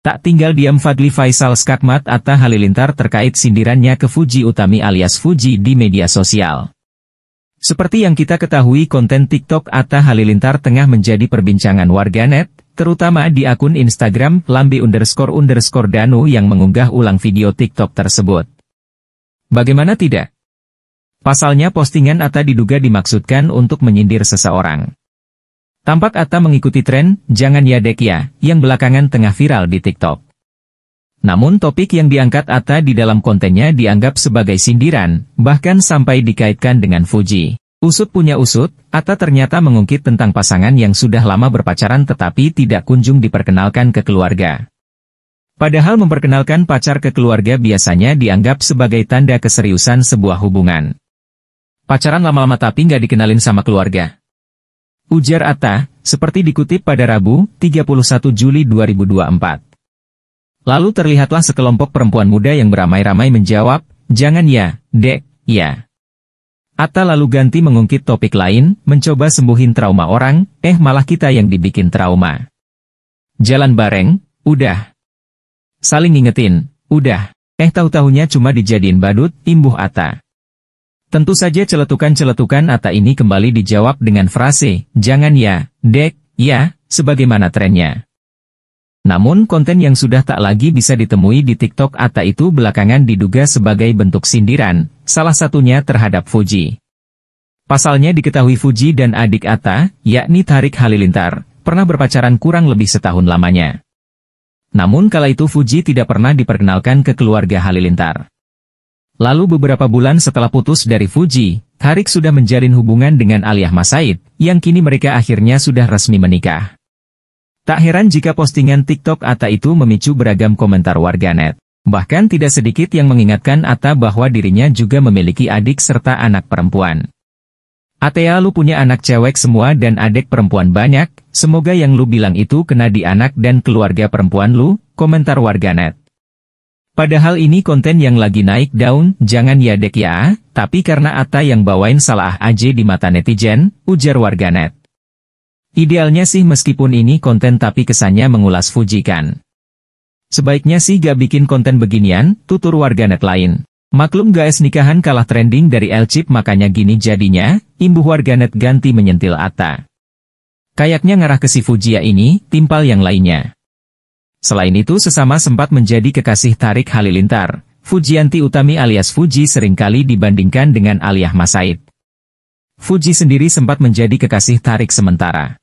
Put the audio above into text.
Tak tinggal diam Fadli Faisal skakmat Atta Halilintar terkait sindirannya ke Fuji Utami alias Fuji di media sosial. Seperti yang kita ketahui konten TikTok Atta Halilintar tengah menjadi perbincangan warganet, terutama di akun Instagram lambi underscore underscore danu yang mengunggah ulang video TikTok tersebut. Bagaimana tidak? Pasalnya postingan Atta diduga dimaksudkan untuk menyindir seseorang. Tampak Atta mengikuti tren, jangan ya dek ya, yang belakangan tengah viral di TikTok. Namun topik yang diangkat Atta di dalam kontennya dianggap sebagai sindiran, bahkan sampai dikaitkan dengan Fuji. Usut punya usut, Atta ternyata mengungkit tentang pasangan yang sudah lama berpacaran tetapi tidak kunjung diperkenalkan ke keluarga. Padahal memperkenalkan pacar ke keluarga biasanya dianggap sebagai tanda keseriusan sebuah hubungan. Pacaran lama-lama tapi nggak dikenalin sama keluarga, Ujar Atta, seperti dikutip pada Rabu, 31 Juli 2024. Lalu terlihatlah sekelompok perempuan muda yang beramai-ramai menjawab, Jangan ya, dek, ya. Atta lalu ganti mengungkit topik lain, mencoba sembuhin trauma orang, eh malah kita yang dibikin trauma. Jalan bareng, udah. Saling ngingetin, udah. Eh tahu-tahunya cuma dijadiin badut, imbuh Atta. Tentu saja celetukan-celetukan Atta ini kembali dijawab dengan frase, jangan ya, dek, ya, sebagaimana trennya. Namun konten yang sudah tak lagi bisa ditemui di TikTok Atta itu belakangan diduga sebagai bentuk sindiran, salah satunya terhadap Fuji. Pasalnya diketahui Fuji dan adik Atta, yakni Tarik Halilintar, pernah berpacaran kurang lebih setahun lamanya. Namun kala itu Fuji tidak pernah diperkenalkan ke keluarga Halilintar. Lalu beberapa bulan setelah putus dari Fuji, Tarik sudah menjalin hubungan dengan Aliyah Masaid, yang kini mereka akhirnya sudah resmi menikah. Tak heran jika postingan TikTok Atta itu memicu beragam komentar warganet. Bahkan tidak sedikit yang mengingatkan Atta bahwa dirinya juga memiliki adik serta anak perempuan. Atea lu punya anak cewek semua dan adik perempuan banyak, semoga yang lu bilang itu kena di anak dan keluarga perempuan lu, komentar warganet. Padahal ini konten yang lagi naik daun, jangan ya dek ya, tapi karena Atta yang bawain salah aja di mata netizen, ujar warganet. Idealnya sih meskipun ini konten tapi kesannya mengulas Fuji kan. Sebaiknya sih gak bikin konten beginian, tutur warganet lain. Maklum guys nikahan kalah trending dari L-Chip makanya gini jadinya, imbuh warganet ganti menyentil Atta. Kayaknya ngarah ke si Fujia ini, timpal yang lainnya. Selain itu sesama sempat menjadi kekasih Tarik Halilintar, Fujianti Utami alias Fuji seringkali dibandingkan dengan Aliyah Masaid. Fuji sendiri sempat menjadi kekasih Tarik sementara.